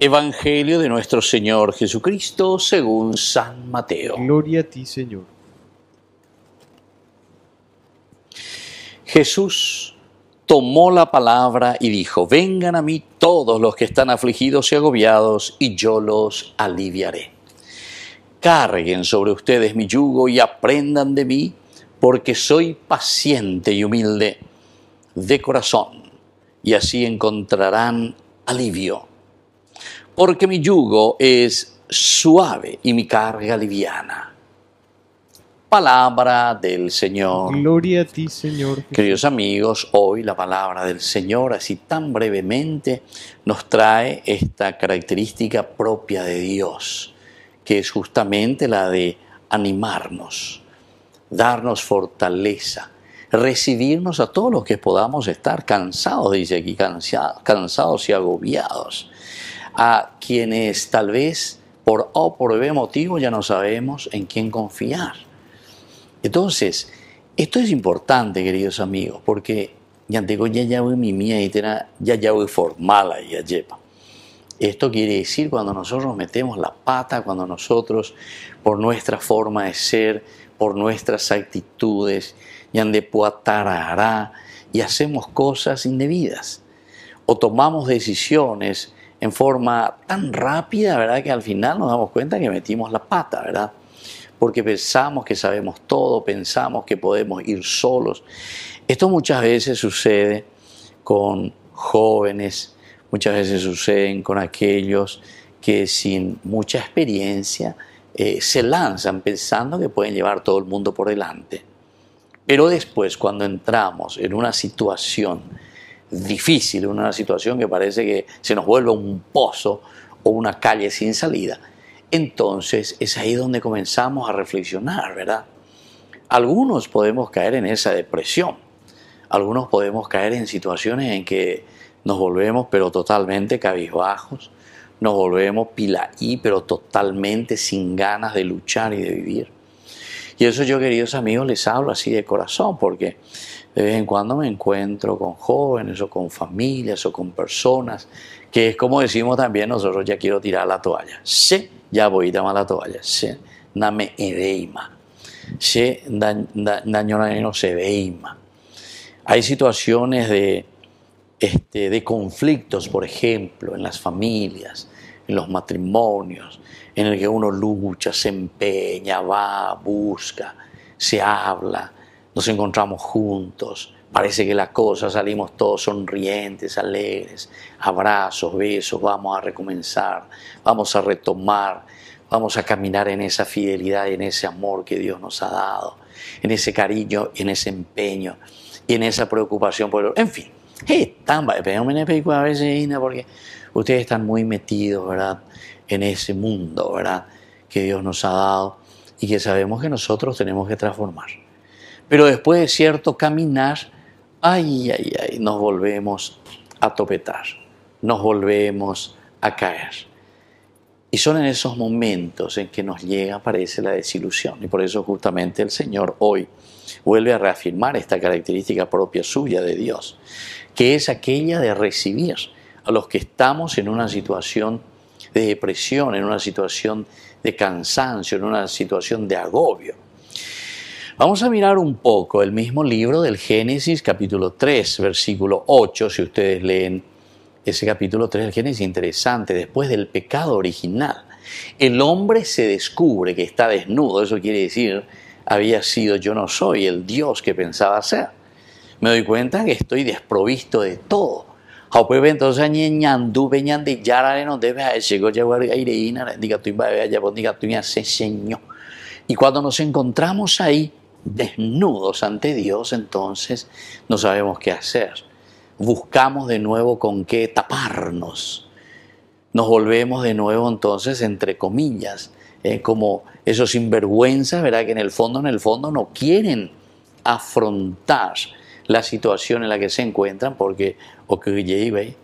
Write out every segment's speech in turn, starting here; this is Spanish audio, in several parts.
Evangelio de nuestro Señor Jesucristo según San Mateo. Gloria a ti, Señor. Jesús tomó la palabra y dijo, vengan a mí todos los que están afligidos y agobiados, y yo los aliviaré. Carguen sobre ustedes mi yugo y aprendan de mí, porque soy paciente y humilde de corazón, y así encontrarán alivio porque mi yugo es suave y mi carga liviana. Palabra del Señor. Gloria a ti, Señor. Queridos amigos, hoy la palabra del Señor, así tan brevemente, nos trae esta característica propia de Dios, que es justamente la de animarnos, darnos fortaleza, recibirnos a todos los que podamos estar cansados, dice aquí, cansados y agobiados a quienes tal vez por o por B motivo ya no sabemos en quién confiar. Entonces, esto es importante, queridos amigos, porque ya Yanteco mi mía y ya Yahweh formala y yepa. Esto quiere decir cuando nosotros metemos la pata, cuando nosotros, por nuestra forma de ser, por nuestras actitudes, hará y hacemos cosas indebidas. O tomamos decisiones en forma tan rápida, ¿verdad? Que al final nos damos cuenta que metimos la pata, ¿verdad? Porque pensamos que sabemos todo, pensamos que podemos ir solos. Esto muchas veces sucede con jóvenes, muchas veces sucede con aquellos que sin mucha experiencia eh, se lanzan pensando que pueden llevar todo el mundo por delante. Pero después, cuando entramos en una situación difícil, una situación que parece que se nos vuelve un pozo o una calle sin salida, entonces es ahí donde comenzamos a reflexionar, ¿verdad? Algunos podemos caer en esa depresión, algunos podemos caer en situaciones en que nos volvemos pero totalmente cabizbajos, nos volvemos pilaí pero totalmente sin ganas de luchar y de vivir. Y eso yo, queridos amigos, les hablo así de corazón, porque de vez en cuando me encuentro con jóvenes o con familias o con personas, que es como decimos también nosotros, ya quiero tirar la toalla. Sí, ya voy a tirar la toalla. Sí, dame edeima. Sí, daño no se veima. Hay situaciones de, este, de conflictos, por ejemplo, en las familias, en los matrimonios, en el que uno lucha, se empeña, va, busca, se habla, nos encontramos juntos, parece que las cosas salimos todos sonrientes, alegres, abrazos, besos, vamos a recomenzar, vamos a retomar, vamos a caminar en esa fidelidad en ese amor que Dios nos ha dado, en ese cariño en ese empeño y en esa preocupación por En fin, hey, a veces, porque ustedes están muy metidos, ¿verdad? En ese mundo, ¿verdad? Que Dios nos ha dado y que sabemos que nosotros tenemos que transformar. Pero después de cierto caminar, ay, ay, ay, nos volvemos a topetar, nos volvemos a caer. Y son en esos momentos en que nos llega, parece, la desilusión. Y por eso justamente el Señor hoy vuelve a reafirmar esta característica propia suya de Dios, que es aquella de recibir a los que estamos en una situación de depresión, en una situación de cansancio, en una situación de agobio Vamos a mirar un poco el mismo libro del Génesis, capítulo 3, versículo 8, si ustedes leen ese capítulo 3 del Génesis, interesante, después del pecado original. El hombre se descubre que está desnudo, eso quiere decir, había sido yo no soy el Dios que pensaba ser. Me doy cuenta que estoy desprovisto de todo. Y cuando nos encontramos ahí, desnudos ante Dios, entonces no sabemos qué hacer. Buscamos de nuevo con qué taparnos. Nos volvemos de nuevo entonces, entre comillas, eh, como esos sinvergüenzas, ¿verdad? Que en el fondo, en el fondo no quieren afrontar la situación en la que se encuentran porque o y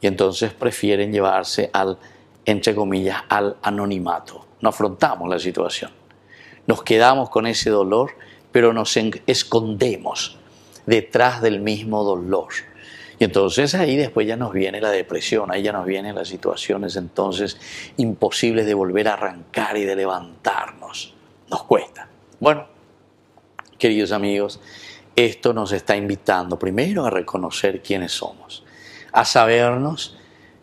y entonces prefieren llevarse al, entre comillas, al anonimato. No afrontamos la situación. Nos quedamos con ese dolor pero nos escondemos detrás del mismo dolor. Y entonces ahí después ya nos viene la depresión, ahí ya nos vienen las situaciones entonces imposibles de volver a arrancar y de levantarnos. Nos cuesta. Bueno, queridos amigos, esto nos está invitando primero a reconocer quiénes somos, a sabernos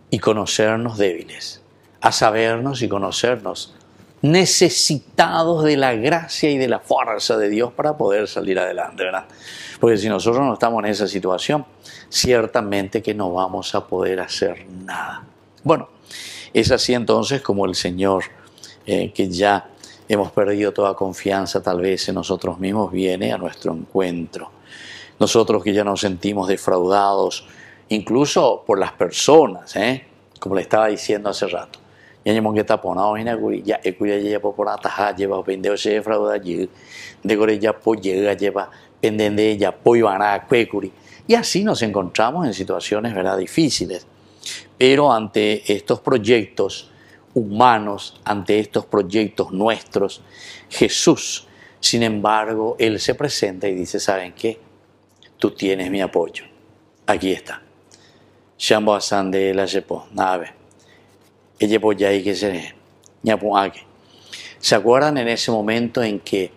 y conocernos débiles, a sabernos y conocernos necesitados de la gracia y de la fuerza de Dios para poder salir adelante, ¿verdad? Porque si nosotros no estamos en esa situación, ciertamente que no vamos a poder hacer nada. Bueno, es así entonces como el Señor, eh, que ya hemos perdido toda confianza tal vez en nosotros mismos, viene a nuestro encuentro. Nosotros que ya nos sentimos defraudados, incluso por las personas, ¿eh? como le estaba diciendo hace rato ya mon geta porã ohína ya ékuri ajejapo porã taha ajépa upe nde ochefrauda jey ndeko rejapo jey ajepa pende ndejapo ivarã akuékuri y así nos encontramos en situaciones verdad difíciles pero ante estos proyectos humanos, ante estos proyectos nuestros, Jesús, sin embargo, Él se presenta y dice, ¿saben qué? Tú tienes mi apoyo. Aquí está. Shambo Asan de la Nave ya y que se eh, ¿Se acuerdan en ese momento en que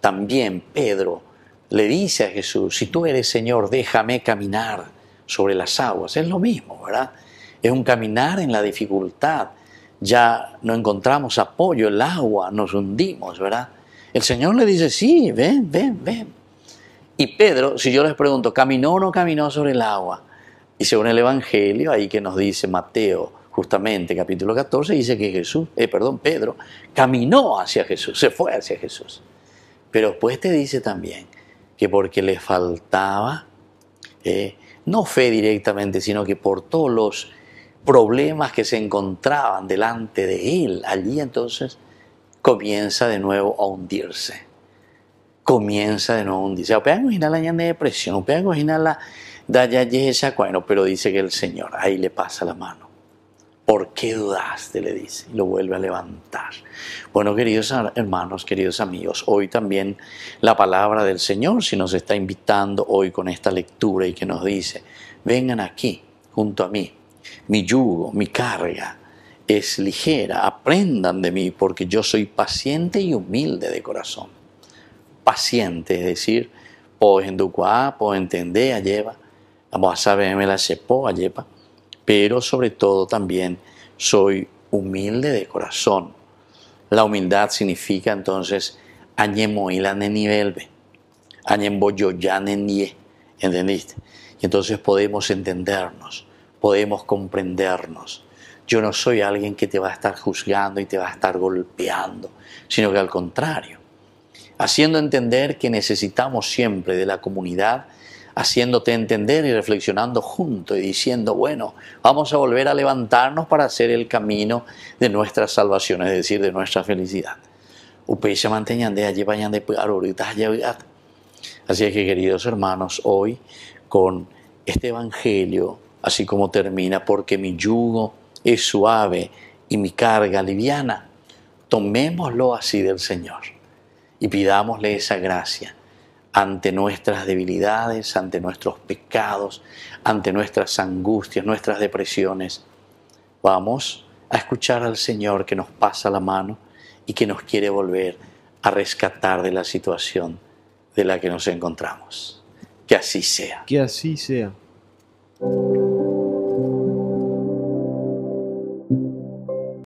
también Pedro le dice a Jesús, si tú eres Señor, déjame caminar sobre las aguas? Es lo mismo, ¿verdad? Es un caminar en la dificultad. Ya no encontramos apoyo, el agua, nos hundimos, ¿verdad? El Señor le dice, sí, ven, ven, ven. Y Pedro, si yo les pregunto, ¿caminó o no caminó sobre el agua? Y según el Evangelio, ahí que nos dice Mateo justamente capítulo 14, dice que Jesús, eh, perdón, Pedro caminó hacia Jesús, se fue hacia Jesús. Pero después te dice también que porque le faltaba, eh, no fe directamente, sino que por todos los problemas que se encontraban delante de él, allí entonces comienza de nuevo a hundirse. Comienza de nuevo a hundirse. O pueden imaginar la de depresión, o a imaginar la... Pero dice que el Señor ahí le pasa la mano ¿Por qué dudaste? le dice y lo vuelve a levantar. Bueno, queridos hermanos, queridos amigos, hoy también la palabra del Señor, si nos está invitando hoy con esta lectura y que nos dice, vengan aquí junto a mí, mi yugo, mi carga es ligera, aprendan de mí porque yo soy paciente y humilde de corazón. Paciente, es decir, puedo en puedo entender, lleva, vamos a saberme la sepo, lleva pero sobre todo también soy humilde de corazón. La humildad significa entonces y nivelbe, ¿entendiste? Y entonces podemos entendernos, podemos comprendernos. Yo no soy alguien que te va a estar juzgando y te va a estar golpeando, sino que al contrario, haciendo entender que necesitamos siempre de la comunidad haciéndote entender y reflexionando junto y diciendo, bueno, vamos a volver a levantarnos para hacer el camino de nuestra salvación, es decir, de nuestra felicidad. Así es que queridos hermanos, hoy con este Evangelio, así como termina, porque mi yugo es suave y mi carga liviana, tomémoslo así del Señor y pidámosle esa gracia ante nuestras debilidades, ante nuestros pecados, ante nuestras angustias, nuestras depresiones. Vamos a escuchar al Señor que nos pasa la mano y que nos quiere volver a rescatar de la situación de la que nos encontramos. Que así sea. Que así sea.